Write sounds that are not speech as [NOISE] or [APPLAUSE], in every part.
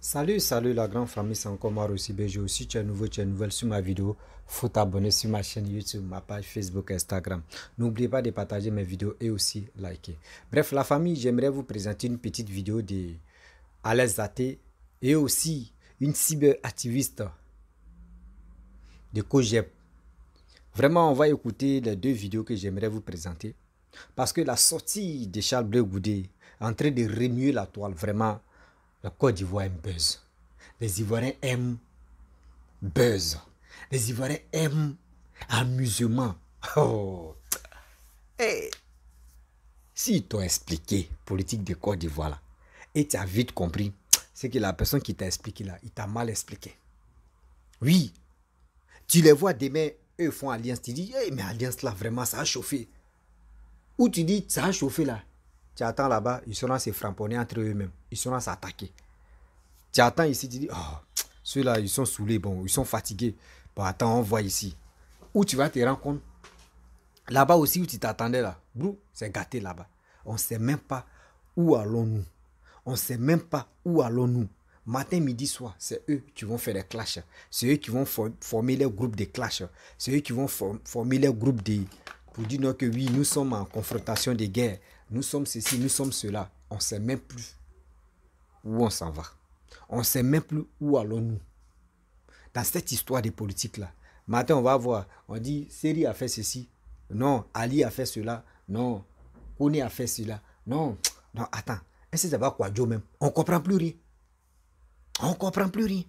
Salut, salut la grande famille, c'est encore moi aussi BG. aussi tu es nouveau, tu es nouvelle sur ma vidéo, faut t'abonner sur ma chaîne YouTube, ma page Facebook, Instagram. n'oubliez pas de partager mes vidéos et aussi liker. Bref, la famille, j'aimerais vous présenter une petite vidéo de Alex et aussi une activiste de COGEP. Vraiment, on va écouter les deux vidéos que j'aimerais vous présenter. Parce que la sortie de Charles Bleu Goudet en train de remuer la toile, vraiment la Côte d'Ivoire aime buzz. Les Ivoiriens aiment buzz. Les Ivoiriens aiment amusement. Oh. Et eh. Si t'ont expliqué politique de Côte d'Ivoire et tu as vite compris, c'est que la personne qui t'a expliqué là, il t'a mal expliqué. Oui. Tu les vois demain, eux font alliance. Tu dis, eh, mais alliance là, vraiment, ça a chauffé. Ou tu dis, ça a chauffé là. Tu attends là-bas, ils seront se framponner entre eux-mêmes. Ils seront s'attaquer. Tu attends ici, tu dis, oh, ceux-là, ils sont saoulés, bon, ils sont fatigués. Bon, attends, on voit ici. Où tu vas te rendre compte Là-bas aussi où tu t'attendais là, c'est gâté là-bas. On ne sait même pas où allons-nous. On ne sait même pas où allons-nous. Matin, midi, soir, c'est eux qui vont faire les clashs. C'est eux qui vont former les groupes de clashs. C'est eux qui vont former les groupes de... Pour dire que oui, nous sommes en confrontation de guerre. Nous sommes ceci, nous sommes cela. On ne sait même plus où on s'en va. On ne sait même plus où allons-nous. Dans cette histoire des politiques-là, matin on va voir, on dit Série a fait ceci, non, Ali a fait cela, non, Kone a fait cela, non, non, attends, est-ce ça va quoi, Joe même On ne comprend plus rien. On ne comprend plus rien.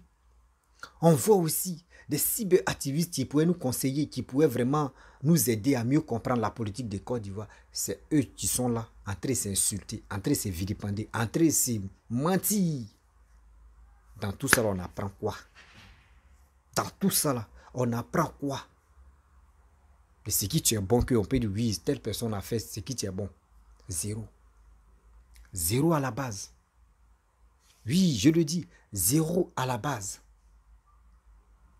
On voit aussi des cyberactivistes qui pourraient nous conseiller, qui pouvaient vraiment nous aider à mieux comprendre la politique de Côte d'Ivoire, c'est eux qui sont là, en train de s'insulter, en train de se vilipender, en train se mentir. Dans tout ça, on apprend quoi Dans tout ça, on apprend quoi Et ce qui es bon, qu'on peut dire, oui, telle personne a fait ce qui tient bon. Zéro. Zéro à la base. Oui, je le dis, zéro à la base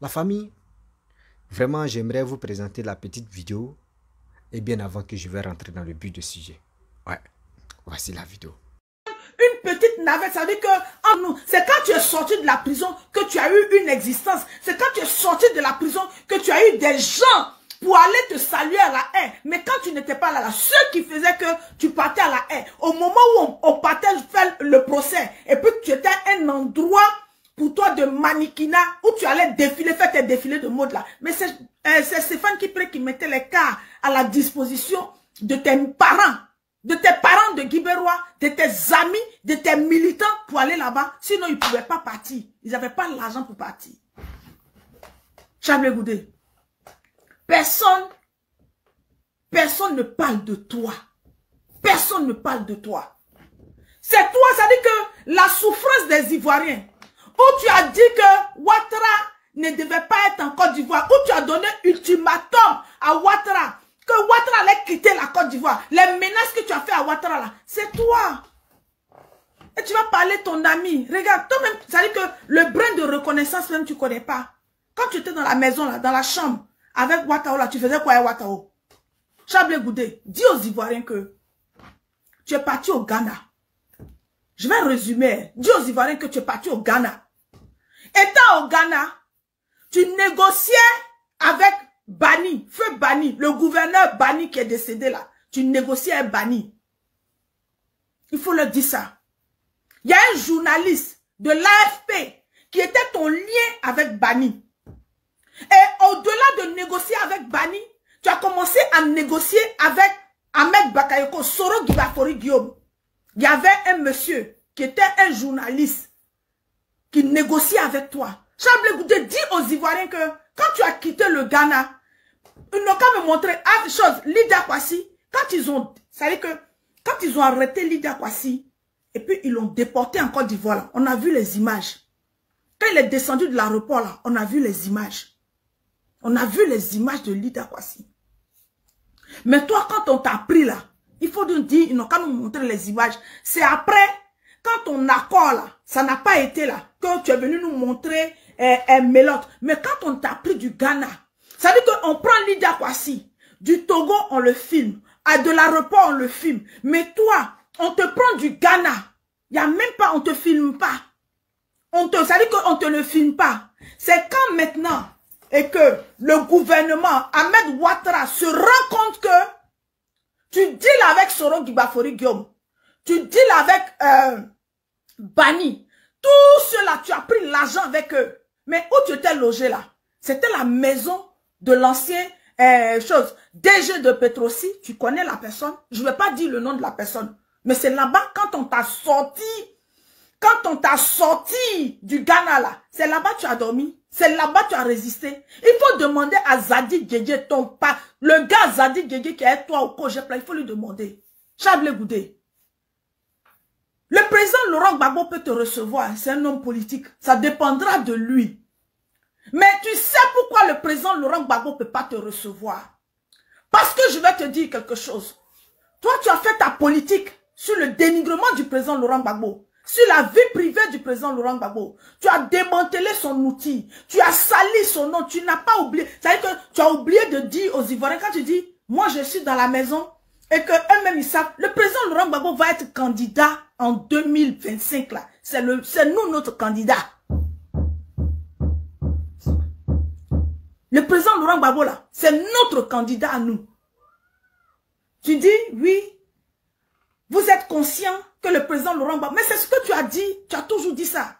la famille. Vraiment, j'aimerais vous présenter la petite vidéo. Et bien avant que je vais rentrer dans le but du sujet. Ouais, voici la vidéo. Une petite navette, ça veut dire que nous, c'est quand tu es sorti de la prison que tu as eu une existence. C'est quand tu es sorti de la prison que tu as eu des gens pour aller te saluer à la haine. Mais quand tu n'étais pas là, ce qui faisait que tu partais à la haine. au moment où on, partait faire le procès, et puis tu étais un endroit pour toi de mannequinat où tu allais défiler, faire tes défilés de mode là. Mais c'est euh, Stéphane qui prête, qui mettait les cas à la disposition de tes parents, de tes parents de Guiberois, de tes amis, de tes militants pour aller là-bas. Sinon, ils ne pouvaient pas partir. Ils n'avaient pas l'argent pour partir. Charles Goudé, personne, personne ne parle de toi. Personne ne parle de toi. C'est toi, ça dit que la souffrance des Ivoiriens, où tu as dit que Ouattara ne devait pas être en Côte d'Ivoire, où tu as donné ultimatum à Ouattara, que Ouattara allait quitter la Côte d'Ivoire, les menaces que tu as fait à Ouattara là, c'est toi. Et tu vas parler ton ami. Regarde, toi-même, ça dit que le brin de reconnaissance même tu connais pas. Quand tu étais dans la maison là, dans la chambre, avec Ouattara là, tu faisais quoi à Ouattara Chablé Goudé, dis aux Ivoiriens que tu es parti au Ghana. Je vais résumer. Dis aux Ivoiriens que tu es parti au Ghana. Étant au Ghana, tu négociais avec Bani, feu Bani, le gouverneur Bani qui est décédé là. Tu négociais avec Bani. Il faut leur dire ça. Il y a un journaliste de l'AFP qui était ton lien avec Bani. Et au-delà de négocier avec Bani, tu as commencé à négocier avec Ahmed Bakayoko, Soro Gibafori Guillaume. Il y avait un monsieur qui était un journaliste qui négocie avec toi. Charles de dit aux Ivoiriens que quand tu as quitté le Ghana, ils n'ont qu'à me montrer ah, chose. Lida Kwasi, quand ils ont, dire que quand ils ont arrêté Lida Kwasi, et puis ils l'ont déporté en Côte d'Ivoire, on a vu les images. Quand il est descendu de l'aéroport, là, on a vu les images. On a vu les images de Lida Kwasi. Mais toi, quand on t'a pris là, il faut nous dire, ils n'ont qu'à nous montrer les images. C'est après quand on accord, là, ça n'a pas été là, que tu es venu nous montrer un eh, un eh, mélote. Mais quand on t'a pris du Ghana, ça veut dire qu'on prend Lydia Kwasi, du Togo, on le filme. À de l'aéroport, on le filme. Mais toi, on te prend du Ghana. Il n'y a même pas, on te filme pas. On te, ça veut dire qu'on te le filme pas. C'est quand maintenant, et que le gouvernement, Ahmed Ouattara, se rend compte que tu deals avec Soro Gibafori Guillaume tu là avec euh, Bani. Tout cela, tu as pris l'argent avec eux. Mais où tu étais logé là C'était la maison de l'ancien euh, chose. DG de Petrosi, tu connais la personne. Je ne vais pas dire le nom de la personne. Mais c'est là-bas, quand on t'a sorti, quand on t'a sorti du Ghana là, c'est là-bas tu as dormi. C'est là-bas tu as résisté. Il faut demander à Zadi Gege ton pas, le gars Zadi Gege qui est toi au projet il faut lui demander. Chable Goudé. Le président Laurent Gbagbo peut te recevoir, c'est un homme politique. Ça dépendra de lui. Mais tu sais pourquoi le président Laurent Gbagbo ne peut pas te recevoir. Parce que je vais te dire quelque chose. Toi, tu as fait ta politique sur le dénigrement du président Laurent Gbagbo, sur la vie privée du président Laurent Gbagbo. Tu as démantelé son outil, tu as sali son nom, tu n'as pas oublié. dire que tu as oublié de dire aux Ivoiriens, quand tu dis, moi je suis dans la maison, et qu'eux-mêmes, ils savent, le président Laurent Gbagbo va être candidat en 2025, là. C'est nous, notre candidat. Le président Laurent Gbagbo, là, c'est notre candidat à nous. Tu dis, oui, vous êtes conscient que le président Laurent Gbagbo... Mais c'est ce que tu as dit, tu as toujours dit ça.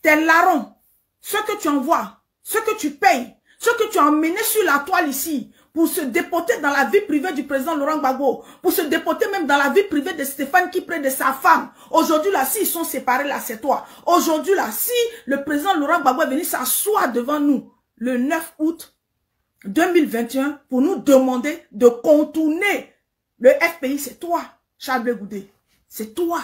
Tes larrons, ce que tu envoies, ce que tu payes, ce que tu as emmené sur la toile ici, pour se déporter dans la vie privée du président Laurent Gbagbo, pour se déporter même dans la vie privée de Stéphane qui près de sa femme. Aujourd'hui là, s'ils sont séparés là, c'est toi. Aujourd'hui là, si le président Laurent Gbagbo est venu s'asseoir devant nous le 9 août 2021 pour nous demander de contourner le FPI, c'est toi, Charles Goudé. C'est toi.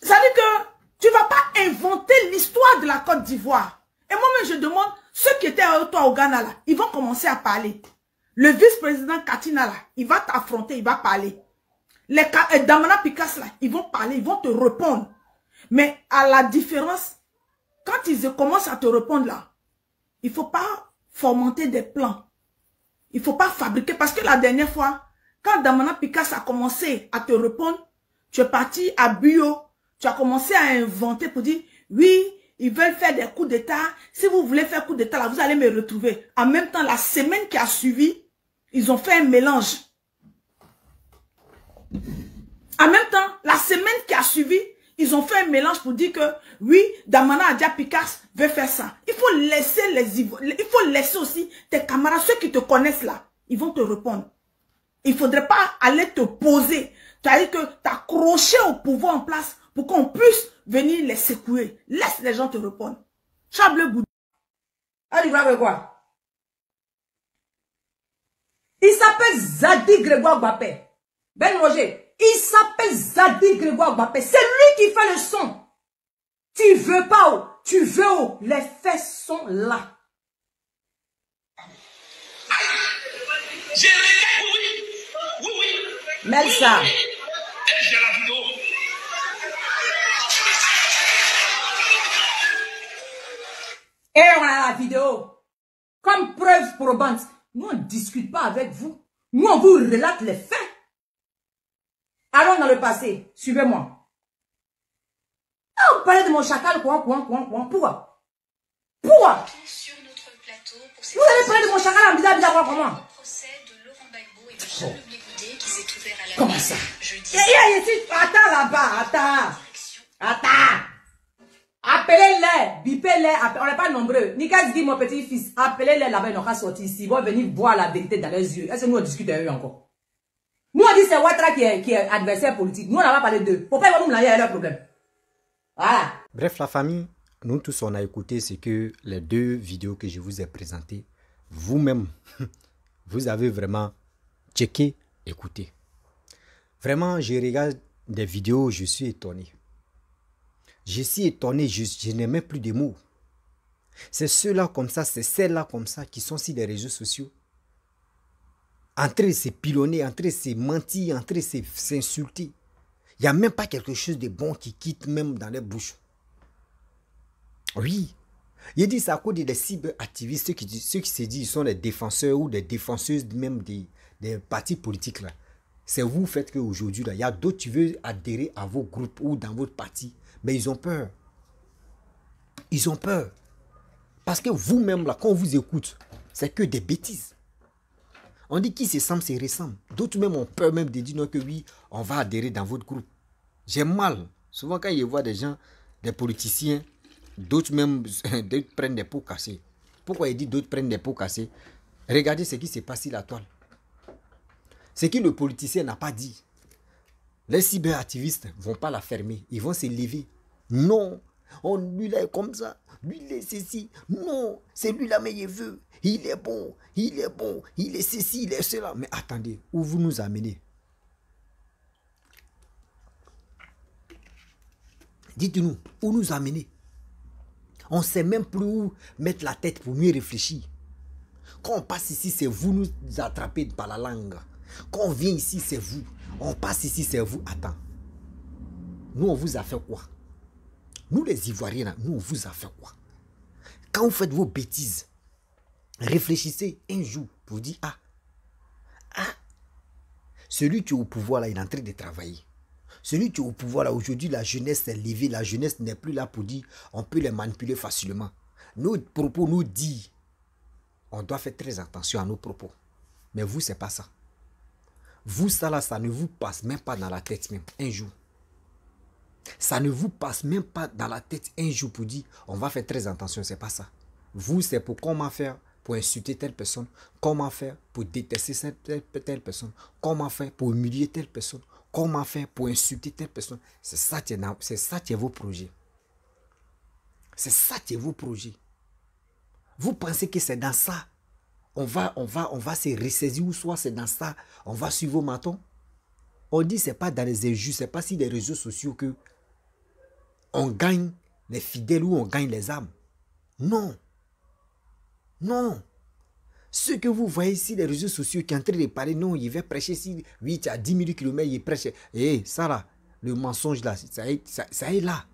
Ça veut dire que tu vas pas inventer l'histoire de la Côte d'Ivoire. Et moi-même, je demande, ceux qui étaient à toi au Ghana, là, ils vont commencer à parler. Le vice-président Katina, là, il va t'affronter, il va parler. Les euh, Damana Picasso, là, ils vont parler, ils vont te répondre. Mais à la différence, quand ils commencent à te répondre, là, il faut pas fomenter des plans. Il faut pas fabriquer. Parce que la dernière fois, quand Damana Picasso a commencé à te répondre, tu es parti à Bio, tu as commencé à inventer pour dire, oui, ils veulent faire des coups d'État. Si vous voulez faire coup d'État, là, vous allez me retrouver. En même temps, la semaine qui a suivi, ils ont fait un mélange. En même temps, la semaine qui a suivi, ils ont fait un mélange pour dire que oui, Damana adia Picasso veut faire ça. Il faut laisser les il faut laisser aussi tes camarades, ceux qui te connaissent là, ils vont te répondre. Il faudrait pas aller te poser. Tu as dit que t'accrocher au pouvoir en place pour qu'on puisse venir les secouer. Laisse les gens te répondre. Chable le Ah, avec quoi Il s'appelle Zadi Grégoire Gbappé Ben Roger, il s'appelle Zadi Grégoire Gbappé C'est lui qui fait le son. Tu veux pas où Tu veux où Les faits sont là. ça Et on a la vidéo. Comme preuve probante. Nous, on ne discute pas avec vous. Nous, on vous relate les faits. Allons dans le passé. Suivez-moi. Ah, on parlait de mon chacal, quoi, quoi, quoi, quoi. Pourquoi Pourquoi Vous avez parlé de mon chacal en bizarre, bizarre, comment Comment ça eh, eh, eh, Attends là-bas, attends. Attends. Bipez-les, on n'est pas nombreux. Nikas dit, mon petit-fils, appelez-les là-bas, ils n'ont sortir ici. Ils vont venir voir la vérité dans leurs yeux. Est-ce que nous, on discute avec eux encore Nous, on dit, c'est Ouattara qui est, adversaire politique. Nous, on n'a pas parlé d'eux. Pourquoi ils vont nous l'envoyer à leur problème Voilà. Bref, la famille, nous tous, on a écouté ce que les deux vidéos que je vous ai présentées, vous-même, [LAUGHS] vous avez vraiment checké, écouté. Vraiment, je regarde des vidéos, je suis étonné. Je suis étonné, je, je n'ai même plus de mots. C'est ceux-là comme ça, c'est celles-là comme ça qui sont sur les réseaux sociaux. Entrer, c'est pilonner, entrer, c'est mentir, entrer, c'est s'insulter. Il n'y a même pas quelque chose de bon qui quitte même dans les bouches. Oui. Il dit ça à cause des cyberactivistes, ceux qui, ceux qui se disent ils sont des défenseurs ou des défenseuses même des, partis politiques. C'est vous faites qu'aujourd'hui, il y a d'autres qui veulent adhérer à vos groupes ou dans votre parti. Mais ils ont peur. Ils ont peur. Parce que vous-même, là, quand on vous écoute, c'est que des bêtises. On dit qui se semble, c'est ressemble. D'autres même ont peur même de dire que oui, on va adhérer dans votre groupe. J'ai mal. Souvent quand je vois des gens, des politiciens, d'autres même [LAUGHS] prennent des pots cassés. Pourquoi il dit d'autres prennent des pots cassés Regardez ce qui s'est passé la toile. Ce que le politicien n'a pas dit. Les cyberactivistes ne vont pas la fermer. Ils vont se lever. Non. On oh, lui là est comme ça. Lui il est ceci. Non. C'est lui là mais il veut. Il est bon. Il est bon. Il est ceci. Il est cela. Mais attendez. Où vous nous amenez Dites-nous. Où nous amenez On ne sait même plus où mettre la tête pour mieux réfléchir. Quand on passe ici, c'est vous nous attrapez par la langue. Quand on vient ici, c'est vous. On passe ici, c'est vous. Attends. Nous, on vous a fait quoi nous, les Ivoiriens, nous, vous a fait quoi Quand vous faites vos bêtises, réfléchissez un jour pour dire Ah, ah, celui qui est au pouvoir là, il est en train de travailler. Celui qui est au pouvoir là, aujourd'hui, la jeunesse est levée, la jeunesse n'est plus là pour dire on peut les manipuler facilement. Nos propos nous disent on doit faire très attention à nos propos. Mais vous, c'est pas ça. Vous, ça là, ça ne vous passe même pas dans la tête même, un jour. Ça ne vous passe même pas dans la tête un jour pour dire on va faire très attention, c'est pas ça. Vous, c'est pour comment faire pour insulter telle personne, comment faire pour détester telle, personne, comment faire pour humilier telle personne, comment faire pour insulter telle personne. C'est ça qui est, ça vos projets. C'est ça qui est vos projets. Vous pensez que c'est dans ça on va, on va, on va se ressaisir ou soit c'est dans ça, on va suivre vos matons. On dit c'est pas dans les injures, c'est pas si les réseaux sociaux que on gagne les fidèles ou on gagne les âmes. Non. Non. Ce que vous voyez ici, les réseaux sociaux qui entrent en de parler, non, ils va prêcher si 8 à 10 000 km, il prêche. Eh, ça là, le mensonge là, ça est, ça, là.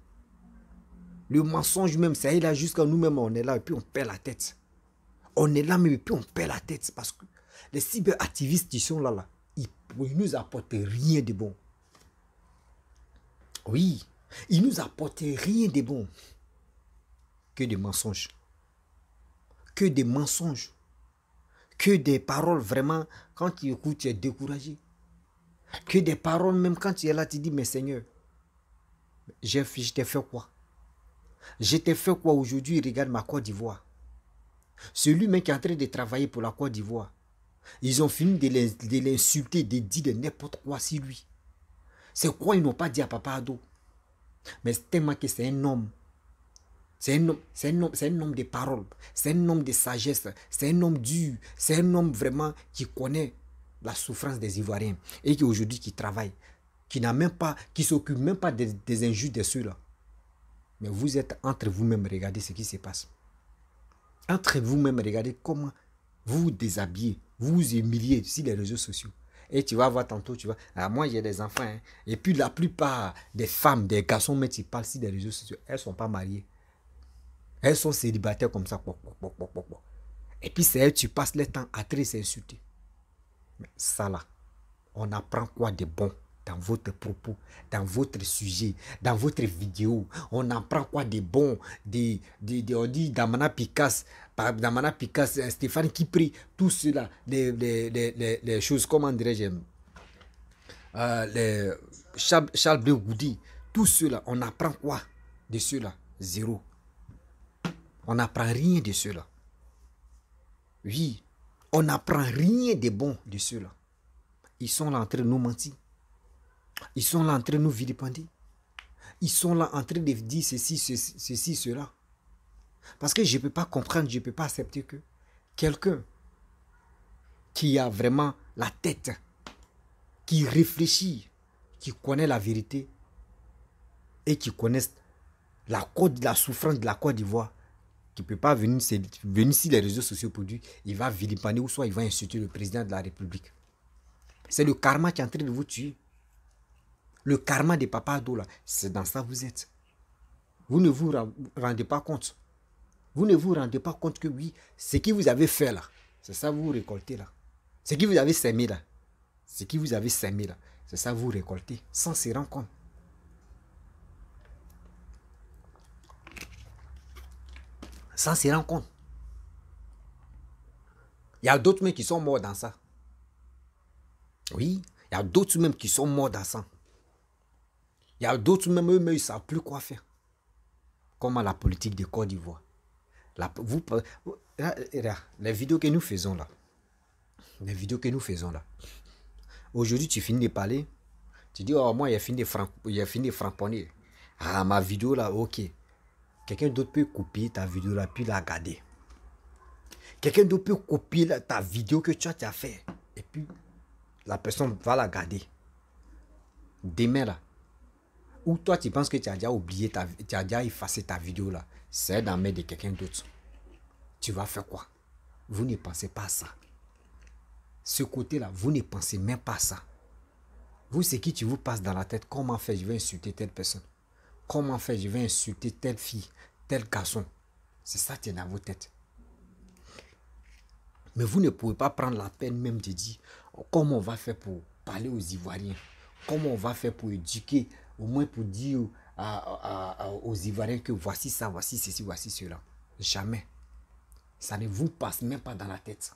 Le mensonge même, ça est là jusqu'à nous-mêmes, on est là et puis on perd la tête. On est là mais puis on perd la tête parce que les cyberactivistes qui sont là, là ils ne nous apportent rien de bon. Oui, il nous porté rien de bon que des mensonges. Que des mensonges. Que des paroles vraiment, quand tu écoutes, tu es découragé. Que des paroles, même quand tu es là, tu dis, mais Seigneur, je t'ai fait quoi Je t'ai fait quoi aujourd'hui Regarde ma Côte d'Ivoire. Celui-même qui est en train de travailler pour la Côte d'Ivoire, ils ont fini de l'insulter, de dire n'importe quoi sur lui. C'est quoi ils n'ont pas dit à Papa Ado mais tellement c'est un homme. C'est un, homme, c'est, c'est un de parole, c'est un homme de sagesse, c'est un homme dur, c'est un homme vraiment qui connaît la souffrance des Ivoiriens et qui aujourd'hui qui travaille, qui n'a même pas, qui s'occupe même pas des, injustes injures de ceux-là. Mais vous êtes entre vous-même, regardez ce qui se passe. Entre vous-même, regardez comment vous vous déshabillez, vous vous humiliez sur les réseaux sociaux. Et tu vas voir tantôt, tu vas. Ah, moi, j'ai des enfants. Hein. Et puis, la plupart des femmes, des garçons, mais tu parles si des réseaux sociaux, elles ne sont pas mariées. Elles sont célibataires comme ça. Et puis, c'est elles, tu passes le temps à très insulter. Mais ça, là, on apprend quoi de bon dans votre propos, dans votre sujet, dans votre vidéo. On apprend quoi de bon des, des, On dit Damana Damana Picasse, euh, Stéphane qui tout cela, les, choses, comment dirais-je Charles, euh, Charles Bleu Goudi, tout cela, on apprend quoi de cela Zéro. On n'apprend rien de cela. Oui, on n'apprend rien de bon de cela. Ils sont là en nous mentir. Ils sont là en train de nous vilipender. Ils sont là en train de dire ceci, ceci, cela. Parce que je ne peux pas comprendre, je ne peux pas accepter que quelqu'un qui a vraiment la tête, qui réfléchit, qui connaît la vérité et qui connaît la, la souffrance de la Côte d'Ivoire, qui ne peut pas venir, venir si les réseaux sociaux produisent, il va vilipender ou soit il va insulter le président de la République. C'est le karma qui est en train de vous tuer. Le karma des Papa Ado, c'est dans ça que vous êtes. Vous ne vous rendez pas compte. Vous ne vous rendez pas compte que oui, ce que vous avez fait là, c'est ça vous récoltez là. Ce qui vous avez semé là, ce qui vous avez semé là, c'est ça vous récoltez sans se rendre compte. Sans se rendre compte. Il y a d'autres mêmes qui sont morts dans ça. Oui, il y a d'autres même qui sont morts dans ça. Il y a d'autres, même eux, ils ne savent plus quoi faire. Comment la politique de Côte d'Ivoire. vous, les vidéos que nous faisons là. Les vidéos que nous faisons là. Aujourd'hui, tu finis de parler. Tu dis, oh, moi, il a fini de, fini framponner. Ah, ma vidéo là, ok. Quelqu'un d'autre peut copier ta vidéo là, puis la garder. Quelqu'un d'autre peut copier ta vidéo que tu as, as fait. Et puis, la personne va la garder. Demain là, ou toi tu penses que tu as déjà oublié, ta, tu déjà effacé ta vidéo là, c'est dans la main de quelqu'un d'autre. Tu vas faire quoi Vous ne pensez pas à ça. Ce côté-là, vous ne pensez même pas à ça. Vous, c'est qui tu vous passe dans la tête, comment faire, je vais insulter telle personne. Comment faire, je vais insulter telle fille, tel garçon. C'est ça qui est dans vos têtes. Mais vous ne pouvez pas prendre la peine même de dire comment on va faire pour parler aux Ivoiriens, comment on va faire pour éduquer au moins pour dire aux Ivoiriens que voici ça, voici ceci, voici cela. Jamais. Ça ne vous passe même pas dans la tête.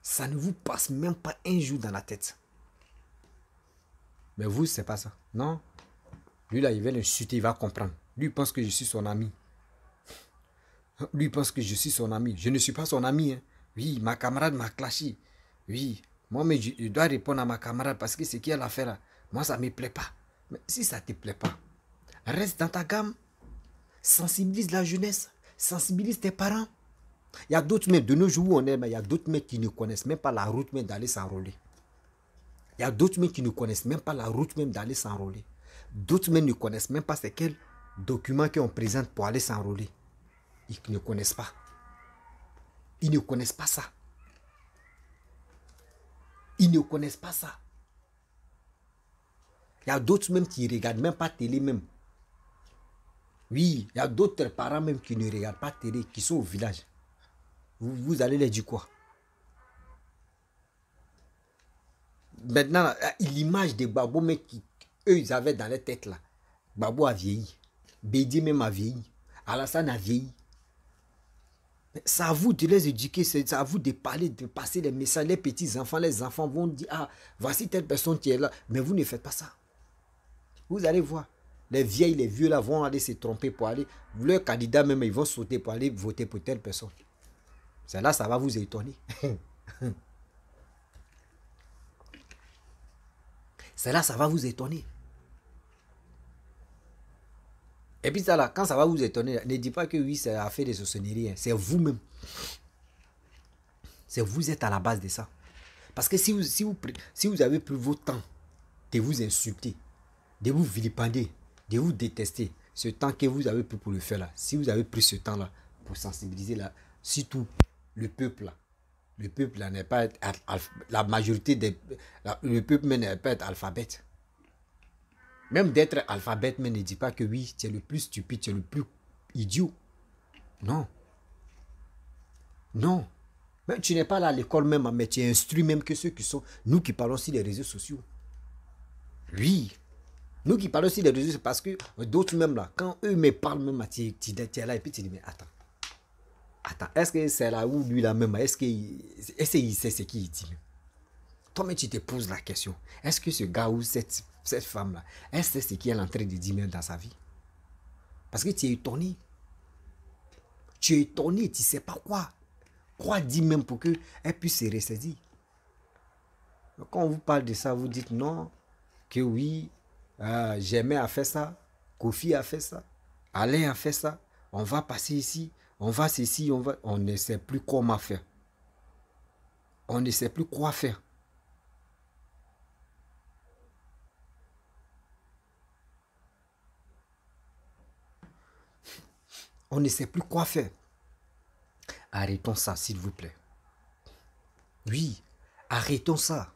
Ça ne vous passe même pas un jour dans la tête. Mais vous, c'est pas ça. Non. Lui, là, il va l'insulter, il va comprendre. Lui, pense que je suis son ami. Lui, pense que je suis son ami. Je ne suis pas son ami. Hein. Oui, ma camarade m'a clashé. Oui, moi, mais je, dois répondre à ma camarade parce que c'est qui elle a fait là. Moi, ça ne me plaît pas. Mais si ça ne te plaît pas, reste dans ta gamme. Sensibilise la jeunesse. Sensibilise tes parents. Il y a d'autres mecs, de nos jours où on est, mais il y a d'autres mecs qui ne connaissent même pas la route même d'aller s'enrôler. Il y a d'autres mecs qui ne connaissent même pas la route même d'aller s'enrôler. D'autres mecs ne connaissent même pas c'est quel document qu'on présente pour aller s'enrôler. Ils ne connaissent pas. Ils ne connaissent pas ça. Ils ne connaissent pas ça. Il y a d'autres même qui ne regardent même pas télé même. Oui, il y a d'autres parents même qui ne regardent pas télé, qui sont au village. Vous, allez les dire quoi Maintenant, l'image des babos mais qui, eux, ils avaient dans leur tête là. Babo a vieilli. Bédi même a vieilli. Alassane a vieilli. C'est à vous de les éduquer, c'est à vous de parler, de passer les messages. Les petits enfants, les enfants vont dire, ah, voici telle personne qui est là. Mais vous ne faites pas ça. Vous allez voir. Les vieilles, les vieux là vont aller se tromper pour aller. Leurs candidats même, ils vont sauter pour aller voter pour telle personne. celle là, ça va vous étonner. [LAUGHS] celle là, ça va vous étonner. Et puis ça là, quand ça va vous étonner, ne dites pas que oui, c'est affaire des sorcelleries. Hein. C'est vous-même. C'est vous êtes à la base de ça. Parce que si vous, si vous, si vous avez pris votre temps de vous insulter, de vous vilipender, de vous détester. Ce temps que vous avez pris pour le faire là, si vous avez pris ce temps là pour sensibiliser là, surtout le peuple là, le peuple n'est pas la majorité des le peuple n'est pas alphabète. Même d'être alphabète mais ne dit pas que oui, tu es le plus stupide, tu es le plus idiot. Non. Non. Même tu n'es pas là à l'école même, hein, mais tu es instruit même que ceux qui sont, nous qui parlons sur les réseaux sociaux. Oui, nous qui parlons aussi des réseaux, c'est parce que d'autres même là, quand eux me parlent même, tu es là et puis tu dis, mais attends. Attends, est-ce que c'est là où lui là même, est-ce qu'il sait ce qu'il dit Toi mais tu te poses la question, est-ce que ce gars ou cette, femme là, est-ce c'est ce qu'elle est en train de dire dans sa vie Parce que tu es étonné. Tu es étonné, tu ne sais pas quoi. Quoi dire même pour qu'elle puisse se ressaisir Quand on vous parle de ça, vous dites non, que oui, J'aimais ah, à a fait ça, Kofi a fait ça, Alain a fait ça, on va passer ici, on va ceci, on va... On ne sait plus comment faire. On ne sait plus quoi faire. On ne sait plus quoi faire. Arrêtons ça, s'il vous plaît. Oui, arrêtons ça.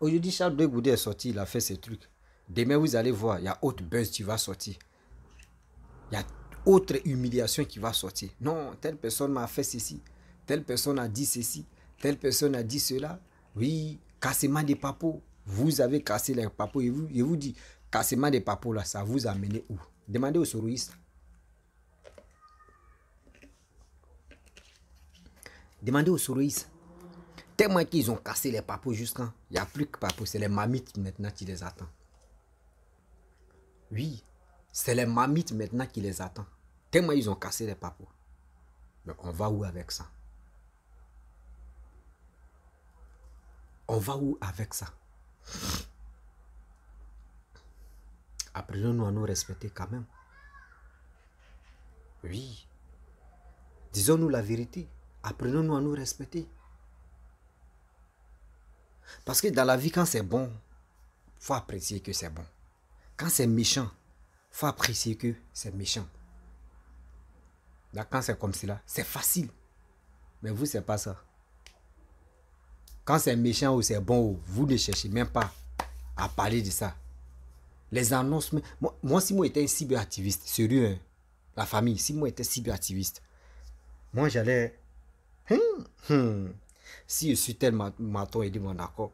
Aujourd'hui, Charles de Goudé est sorti, il a fait ce truc. Demain, vous allez voir, il y a autre buzz qui va sortir. Il y a autre humiliation qui va sortir. Non, telle personne m'a fait ceci, telle personne a dit ceci, telle personne a dit cela. Oui, cassement des papos. Vous avez cassé les papos. Et vous, je vous dis, cassement des papos, là, ça vous a où Demandez aux soroïstes. Demandez aux soroïstes tellement qu'ils ont cassé les papos jusqu'à. Il n'y a plus que papos, c'est les mamites maintenant qui les attendent. Oui, c'est les mamites maintenant qui les attendent. Tellement qu'ils ont cassé les papos. Mais on va où avec ça On va où avec ça Apprenons-nous à nous respecter quand même. Oui. Disons-nous la vérité. Apprenons-nous à nous respecter. Parce que dans la vie, quand c'est bon, faut apprécier que c'est bon. Quand c'est méchant, faut apprécier que c'est méchant. quand c'est comme cela, c'est facile. Mais vous, c'est pas ça. Quand c'est méchant ou c'est bon, vous ne cherchez même pas à parler de ça. Les annonces, moi, si moi j'étais un cyberactiviste, sérieux, hein, la famille, si moi j'étais cyberactiviste, moi j'allais... Hum, hum, si je suis tel maton et dit mon accord,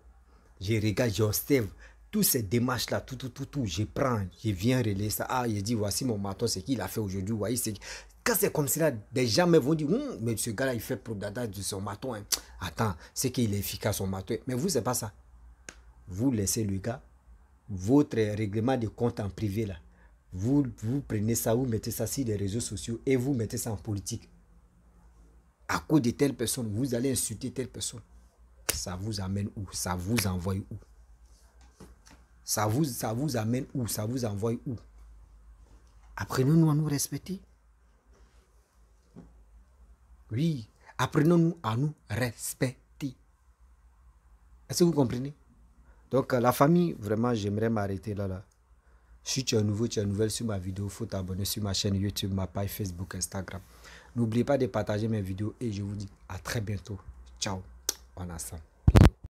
je regarde, j'observe toutes ces démarches-là, tout, tout, tout, tout, je prends, je viens relayer ça. Ah, je dis, voici mon maton, qui qu'il a fait aujourd'hui, c'est. Quand c'est comme cela, des gens me vont dire, hum, mais ce gars-là, il fait dada de son maton. Hein. Attends, c'est qu'il est efficace, son maton. Mais vous, n'est pas ça. Vous laissez le gars, votre règlement de compte en privé, là, vous, vous prenez ça, vous mettez ça sur les réseaux sociaux et vous mettez ça en politique à cause de telle personne, vous allez insulter telle personne. Ça vous amène où Ça vous envoie où ça vous, ça vous amène où Ça vous envoie où Apprenons-nous à nous respecter. Oui, apprenons-nous à nous respecter. Est-ce que vous comprenez Donc, euh, la famille, vraiment, j'aimerais m'arrêter là, là. Si tu es nouveau, tu es nouvelle sur ma vidéo, faut t'abonner sur ma chaîne YouTube, ma page Facebook, Instagram. N'oubliez pas de partager mes vidéos et je vous dis à très bientôt. Ciao, on a ça.